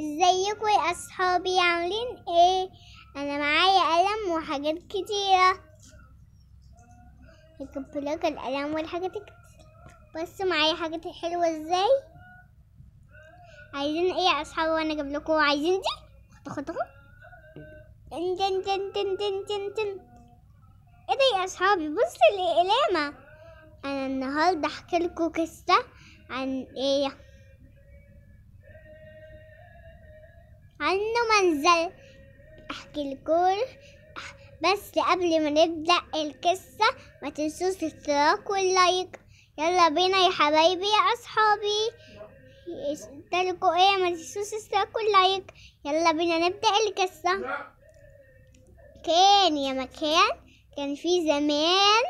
ازيكم يا اصحابي عاملين ايه انا معايا قلم وحاجات كتيره لك القلم والحاجات بس معايا حاجات حلوه ازاي عايزين ايه يا اصحابي وانا اجيب لكم عايزين دي خد خد تن تن تن تن تن تن ايه ده يا اصحابي بصوا الاقلامه انا النهارده احكي لكم قصه عن ايه عنه منزل احكي الكل بس قبل ما نبدأ القصة ما تنسوش الاشتراك واللايك يلا بينا يا حبايبي يا أصحابي اشتركوا ايه ما تنسوش الاشتراك واللايك يلا بينا نبدأ القصة كان يا مكان كان في زمان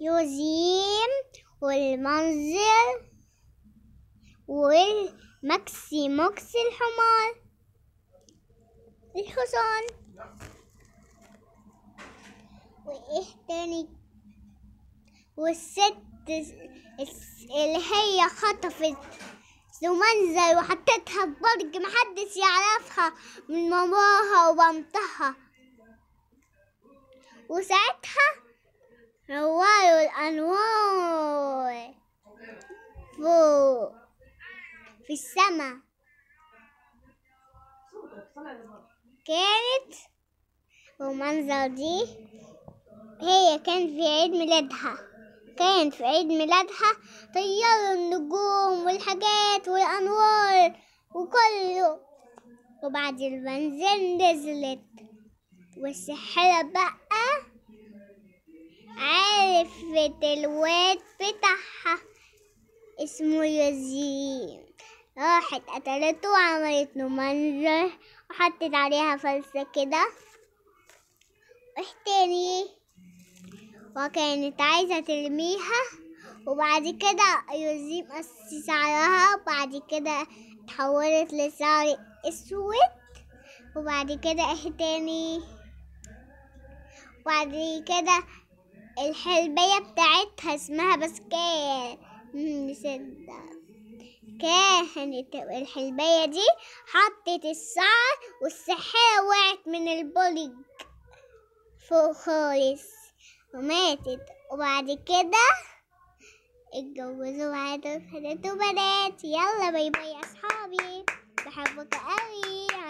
يوزيم والمنظر وال مكسي موكسي الحمار الحصان وايه تاني والست اللي هي خطفت زمنزل وحطتها في برج محدش يعرفها من ماماها ومامتها وساعتها نوروا الأنوار في السماء كانت ومنظر دي هي كانت في عيد ميلادها كانت في عيد ميلادها طيروا النجوم والحاجات والأنوار وكله وبعد البنزين نزلت والسحرة بقى عرفت الواد بتاعها اسمه يزيد راحت قتلته وعملت له منظر وحطت عليها فلسة كده تاني وكانت عايزة ترميها وبعد كده يوزيم قصي شعرها وبعد كده اتحولت لشعر اسود وبعد كده ايه تاني وبعد كده الحلبية بتاعتها اسمها بسكير مصدق كاهنة الحلبية دي حطت السعر والسحرة وقعت من البوليج فوق خالص وماتت وبعد كده اتجوزوا وعادوا خدتوا بنات يلا باي باي يا اصحابي بحبك قوي